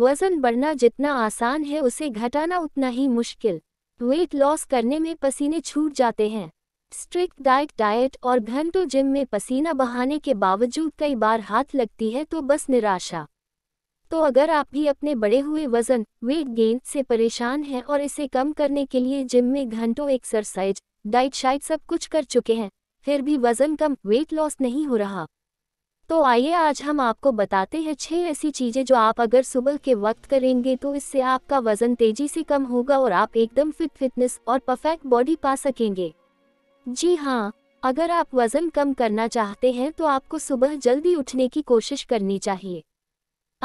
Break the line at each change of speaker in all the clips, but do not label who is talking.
वजन बढ़ना जितना आसान है उसे घटाना उतना ही मुश्किल वेट लॉस करने में पसीने छूट जाते हैं स्ट्रिक्ट डाइट डाइट और घंटों जिम में पसीना बहाने के बावजूद कई बार हाथ लगती है तो बस निराशा तो अगर आप भी अपने बढ़े हुए वजन वेट गेन से परेशान हैं और इसे कम करने के लिए जिम में घंटों एक्सरसाइज डाइट शाइट सब कुछ कर चुके हैं फिर भी वजन कम वेट लॉस नहीं हो रहा तो आइए आज हम आपको बताते हैं छह ऐसी चीज़ें जो आप अगर सुबह के वक्त करेंगे तो इससे आपका वजन तेजी से कम होगा और आप एकदम फिट फिटनेस और परफेक्ट बॉडी पा सकेंगे जी हाँ अगर आप वजन कम करना चाहते हैं तो आपको सुबह जल्दी उठने की कोशिश करनी चाहिए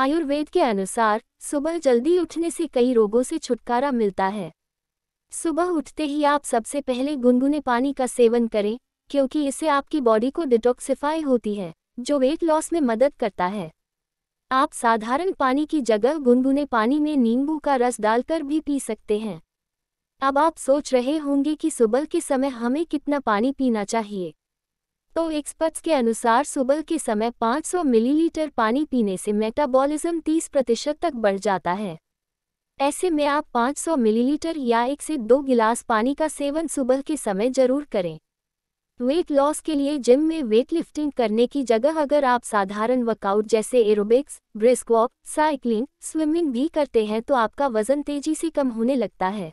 आयुर्वेद के अनुसार सुबह जल्दी उठने से कई रोगों से छुटकारा मिलता है सुबह उठते ही आप सबसे पहले गुनगुने पानी का सेवन करें क्योंकि इससे आपकी बॉडी को डिटॉक्सिफाई होती है जो वेट लॉस में मदद करता है आप साधारण पानी की जगह गुनगुने पानी में नींबू का रस डालकर भी पी सकते हैं अब आप सोच रहे होंगे कि सुबह के समय हमें कितना पानी पीना चाहिए तो एक्सपर्ट्स के अनुसार सुबह के समय 500 मिलीलीटर पानी पीने से मेटाबॉलिज्म 30 प्रतिशत तक बढ़ जाता है ऐसे में आप 500 मिलीलीटर या एक से दो गिलास पानी का सेवन सुबह के समय जरूर करें वेट लॉस के लिए जिम में वेट लिफ्टिंग करने की जगह अगर आप साधारण वर्कआउट जैसे aerobics brisk walk cycling swimming भी करते हैं तो आपका वजन तेजी से कम होने लगता है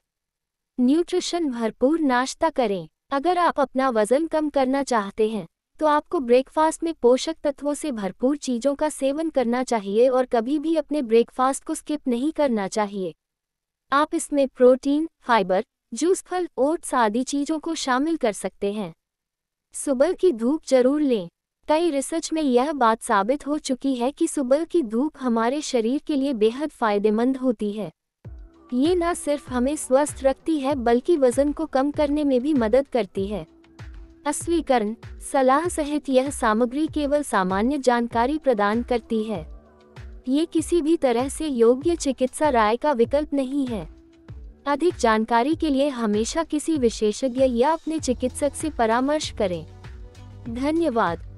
न्यूट्रिशन भरपूर नाश्ता करें अगर आप अपना वजन कम करना चाहते हैं तो आपको ब्रेकफास्ट में पोषक तत्वों से भरपूर चीज़ों का सेवन करना चाहिए और कभी भी अपने ब्रेकफास्ट को स्किप नहीं करना चाहिए आप इसमें प्रोटीन फाइबर जूस फल ओट्स आदि चीज़ों को शामिल कर सकते हैं सुबह की धूप जरूर लें कई रिसर्च में यह बात साबित हो चुकी है कि सुबह की धूप हमारे शरीर के लिए बेहद फायदेमंद होती है ये न सिर्फ हमें स्वस्थ रखती है बल्कि वजन को कम करने में भी मदद करती है अस्वीकरण सलाह सहित यह सामग्री केवल सामान्य जानकारी प्रदान करती है ये किसी भी तरह से योग्य चिकित्सा राय का विकल्प नहीं है अधिक जानकारी के लिए हमेशा किसी विशेषज्ञ या अपने चिकित्सक से परामर्श करें धन्यवाद